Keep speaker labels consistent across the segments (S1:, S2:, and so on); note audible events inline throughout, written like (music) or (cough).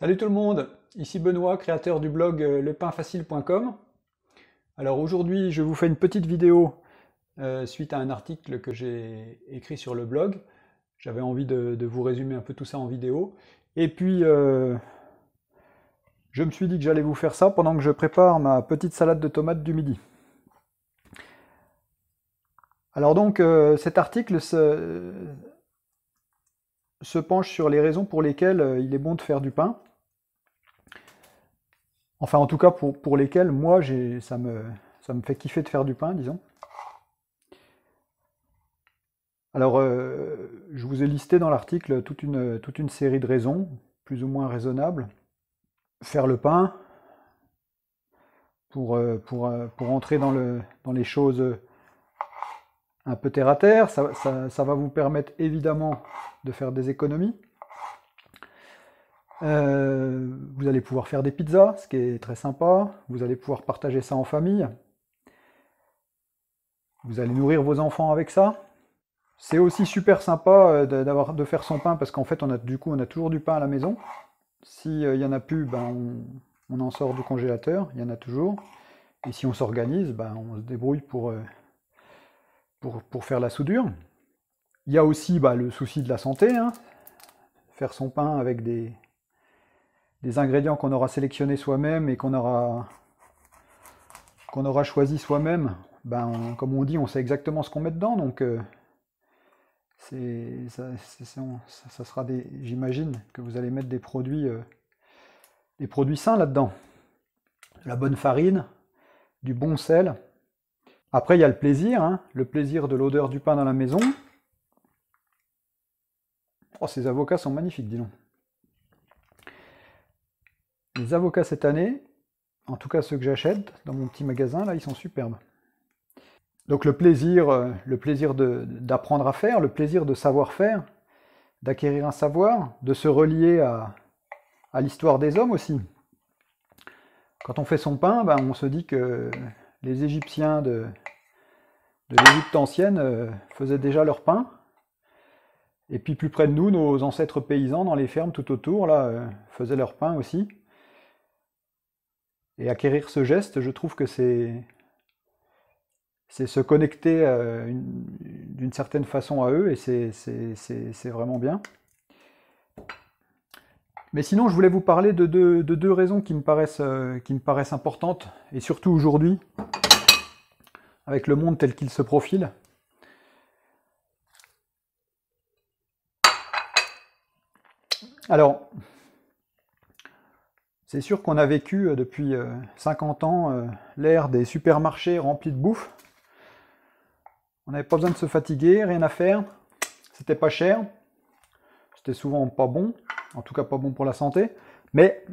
S1: Salut tout le monde, ici Benoît, créateur du blog euh, LepinFacile.com Alors aujourd'hui, je vous fais une petite vidéo euh, suite à un article que j'ai écrit sur le blog. J'avais envie de, vous résumer un peu tout ça en vidéo. Et puis, euh, je me suis dit que j'allais vous faire ça pendant que je prépare ma petite salade de tomates du midi. Alors donc, cet article se penche sur les raisons pour lesquelles il est bon de faire du pain. Enfin, en tout cas, pour, pour lesquels, moi, ça me, ça me fait kiffer de faire du pain, disons. Alors, euh, je vous ai listé dans l'article toute une, toute une série de raisons, plus ou moins raisonnables. Faire le pain, pour, euh, euh, pour, entrer dans, le, dans les choses un peu terre à terre, ça va vous permettre évidemment de faire des économies euh, vous allez pouvoir faire des pizzas, ce qui est très sympa. Vous allez pouvoir partager ça en famille. Vous allez nourrir vos enfants avec ça. C'est aussi super sympa euh, d'avoir de faire son pain parce qu'en fait, on a du coup, on a toujours du pain à la maison. S'il euh, n'y y en a plus, ben on, en sort du congélateur. Il y en a toujours. Et si on s'organise, ben on se débrouille pour, pour, pour faire la soudure. Il y a aussi bah, le souci de la santé. Hein. Faire son pain avec des, les ingrédients qu'on aura sélectionnés soi-même et qu'on aura, qu'on aura choisi soi-même, ben, comme on dit, on sait exactement ce qu'on met dedans, donc euh, c'est, ça, sera des, j'imagine que vous allez mettre des produits, euh, des produits sains là-dedans, la bonne farine, du bon sel. Après, il y a le plaisir, hein. le plaisir de l'odeur du pain dans la maison. Oh, ces avocats sont magnifiques, dis donc. Les avocats cette année, en tout cas ceux que j'achète dans mon petit magasin, là, ils sont superbes. Donc le plaisir, euh, le plaisir d'apprendre à faire, le plaisir de savoir faire, d'acquérir un savoir, de se relier à, l'histoire des hommes aussi. Quand on fait son pain, ben, on se dit que les Égyptiens de, l'Égypte ancienne euh, faisaient déjà leur pain. Et puis plus près de nous, nos ancêtres paysans dans les fermes tout autour, là, euh, faisaient leur pain aussi et acquérir ce geste, je trouve que c'est c'est se connecter euh, d'une certaine façon à eux et c'est vraiment bien. Mais sinon, je voulais vous parler de deux, raisons qui me, paraissent, euh, qui me paraissent importantes, et surtout aujourd'hui, avec le monde tel qu'il se profile. Alors, c'est sûr qu'on a vécu euh, depuis 50 euh, ans euh, l'ère des supermarchés remplis de bouffe. On n'avait pas besoin de se fatiguer, rien à faire. C'était pas cher. C'était souvent pas bon, en tout cas pas bon pour la santé. Mais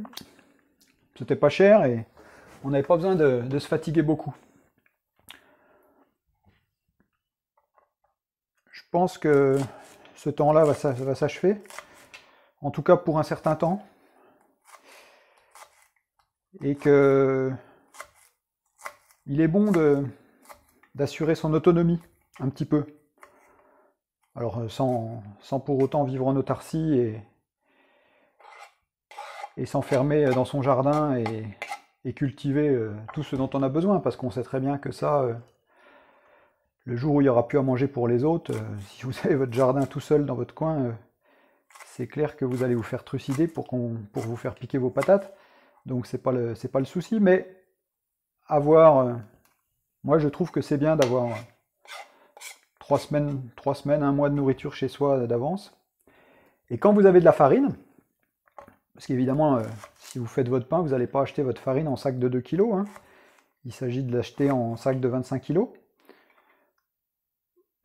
S1: c'était pas cher et on n'avait pas besoin de, de se fatiguer beaucoup. Je pense que ce temps-là va s'achever, en tout cas pour un certain temps et que il est bon d'assurer son autonomie un petit peu. Alors euh, sans, pour autant vivre en autarcie et, s'enfermer euh, dans son jardin et, cultiver euh, tout ce dont on a besoin, parce qu'on sait très bien que ça, le jour où il n'y aura plus à manger pour les autres, (laughs) si vous avez votre jardin tout seul dans votre coin, c'est clair que vous allez vous faire trucider pour, pour vous faire piquer vos patates. Donc c'est pas le pas le souci, mais avoir, euh, moi je trouve que c'est bien d'avoir euh, trois semaines, trois semaines, un mois de nourriture chez soi d'avance. Et quand vous avez de la farine, parce qu'évidemment, euh, si vous faites votre pain, vous n'allez pas acheter votre farine en sac de 2 kg. Hein. Il s'agit de l'acheter en sac de 25 kg.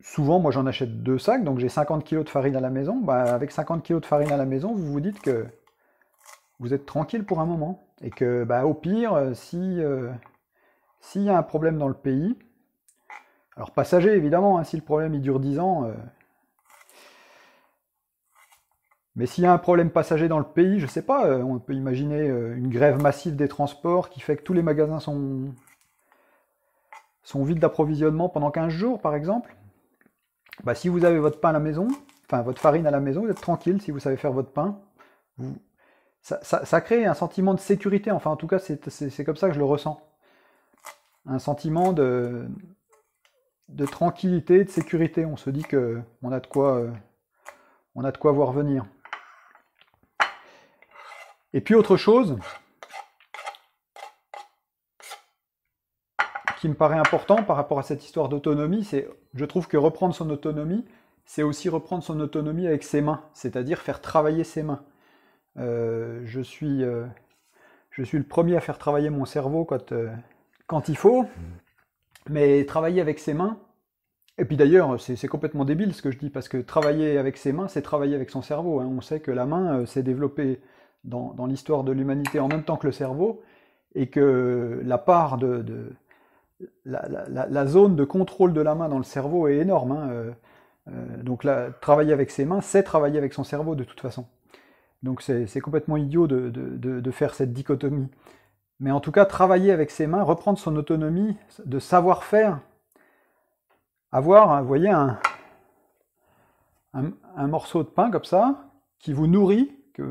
S1: Souvent, moi j'en achète deux sacs, donc j'ai 50 kg de farine à la maison. Bah, avec 50 kg de farine à la maison, vous vous dites que vous êtes tranquille pour un moment. Et que, bah, au pire, euh, si euh, s'il y a un problème dans le pays, alors passager évidemment, hein, si le problème il dure 10 ans, euh, mais s'il y a un problème passager dans le pays, je sais pas, on peut imaginer une grève massive des transports qui fait que tous les magasins sont, sont vides d'approvisionnement pendant 15 jours, par exemple. Bah, si vous avez votre pain à la maison, enfin votre farine à la maison, vous êtes tranquille si vous savez faire votre pain. Vous, ça, crée un sentiment de sécurité. Enfin, en tout cas, c'est comme ça que je le ressens. Un sentiment de, tranquillité, de sécurité. On se dit que on a de quoi, euh, on a de quoi voir venir. Et puis autre chose qui me paraît important par rapport à cette histoire d'autonomie, c'est je trouve que reprendre son autonomie, c'est aussi reprendre son autonomie avec ses mains, c'est-à-dire faire travailler ses mains. Euh, je, suis, euh, je suis le premier à faire travailler mon cerveau euh, quand, il faut, mais travailler avec ses mains, et puis d'ailleurs, c'est complètement débile ce que je dis, parce que travailler avec ses mains, c'est travailler avec son cerveau. Hein. On sait que la main s'est développée dans, l'histoire de l'humanité en même temps que le cerveau, et que la part de, la, zone de contrôle de la main dans le cerveau est énorme. Hein. donc travailler avec ses mains, c'est travailler avec son cerveau de toute façon. Donc c'est complètement idiot de, faire cette dichotomie. Mais en tout cas, travailler avec ses mains, reprendre son autonomie de savoir-faire, avoir, hein, voyez, un, morceau de pain comme ça, qui vous nourrit, que,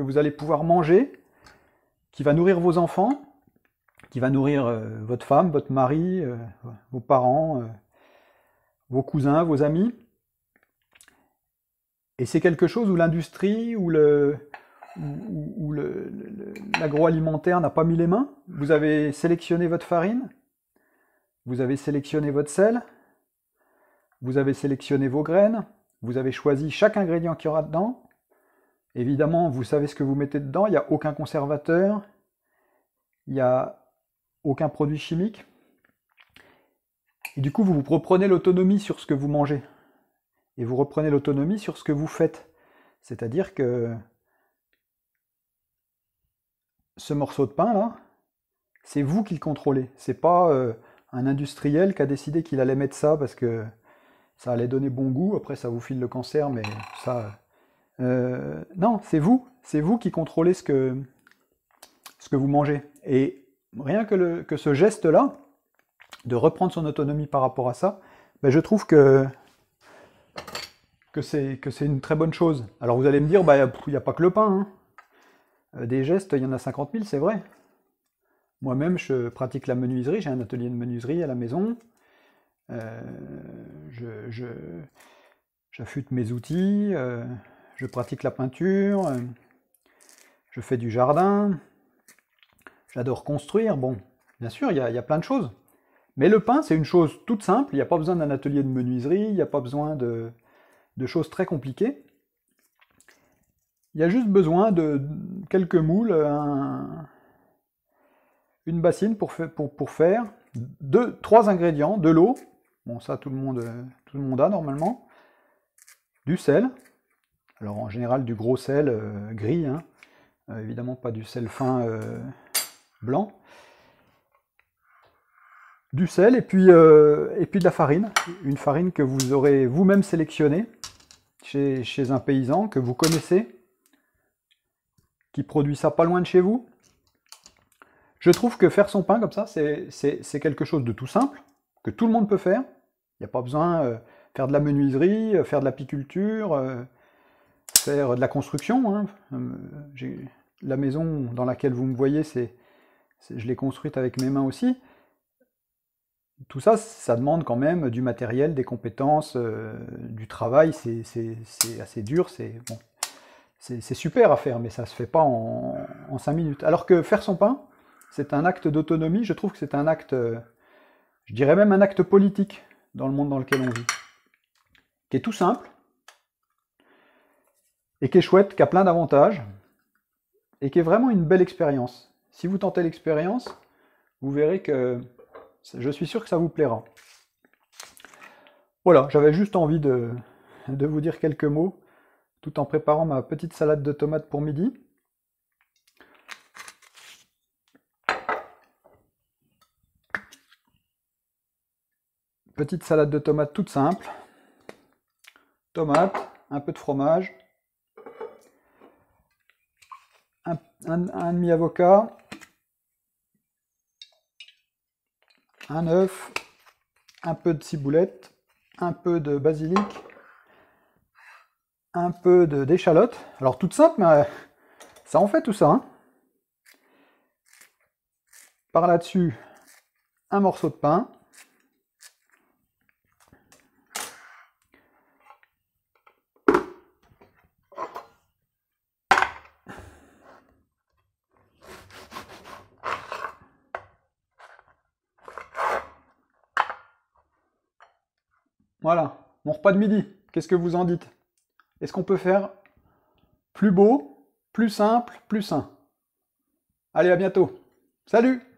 S1: vous allez pouvoir manger, qui va nourrir vos enfants, qui va nourrir euh, votre femme, votre mari, euh, vos parents, euh, vos cousins, vos amis. Et c'est quelque chose où l'industrie ou l'agroalimentaire n'a pas mis les mains. Vous avez sélectionné votre farine, vous avez sélectionné votre sel, vous avez sélectionné vos graines, vous avez choisi chaque ingrédient qu'il y aura dedans. Évidemment, vous savez ce que vous mettez dedans, il n'y a aucun conservateur, il n'y a aucun produit chimique. Et du coup, vous vous reprenez l'autonomie sur ce que vous mangez et vous reprenez l'autonomie sur ce que vous faites. C'est-à-dire que ce morceau de pain là, c'est vous qui le contrôlez. C'est pas euh, un industriel qui a décidé qu'il allait mettre ça parce que ça allait donner bon goût. Après, ça vous file le cancer, mais ça. Euh, non, c'est vous. C'est vous qui contrôlez ce que, ce que vous mangez. Et rien que, le, que ce geste là, de reprendre son autonomie par rapport à ça, ben, je trouve que que c'est une très bonne chose. Alors vous allez me dire, bah, il n'y a pas que le pain. Hein. Euh, des gestes, il y en a 50 000, c'est vrai. Moi-même, je pratique la menuiserie, j'ai un atelier de menuiserie à la maison. Euh, j'affûte je, mes outils, euh, je pratique la peinture, je fais du jardin, j'adore construire. Bon, bien sûr, il y, y a plein de choses. Mais le pain, c'est une chose toute simple, il n'y a pas besoin d'un atelier de menuiserie, il n'y a pas besoin de, de choses très compliquées. Il y a juste besoin de quelques moules, une bassine pour, pour, pour, faire deux, trois ingrédients, de l'eau, bon ça tout le, monde, tout le monde a normalement, du sel, alors en général du gros sel euh, gris, hein. euh, évidemment pas du sel fin euh, blanc, du sel et puis, et puis de la farine, une farine que vous aurez vous-même sélectionnée chez, un paysan que vous connaissez, qui produit ça pas loin de chez vous. Je trouve que faire son pain comme ça, c'est quelque chose de tout simple, que tout le monde peut faire. Il n'y a pas besoin de euh, faire de la menuiserie, euh, faire de l'apiculture, euh, faire de la construction. Hein. La maison dans laquelle vous me voyez, c'est je l'ai construite avec mes mains aussi tout ça, ça demande quand même du matériel, des compétences, euh, du travail. C'est assez dur, c'est super à faire, mais ça ne se fait pas en, en 5 minutes. Alors que faire son pain, c'est un acte d'autonomie. Je trouve que c'est un acte, euh, je dirais même un acte politique dans le monde dans lequel on vit, qui est tout simple et qui est chouette, qui a plein d'avantages et qui est vraiment une belle expérience. Si vous tentez l'expérience, vous verrez que je suis sûr que ça vous plaira. Voilà, j'avais juste envie de, vous dire quelques mots tout en préparant ma petite salade de tomates pour midi. Petite salade de tomates toute simple. Tomates, un peu de fromage, un demi-avocat, un œuf, un peu de ciboulette, un peu de basilic, un peu d'échalote. Alors toute simple, mais euh, ça en fait tout ça. Hein. Par là-dessus, un morceau de pain. Voilà, mon repas de midi. Qu'est-ce que vous en dites Est-ce qu'on peut faire plus beau, plus simple, plus sain Allez, à bientôt. Salut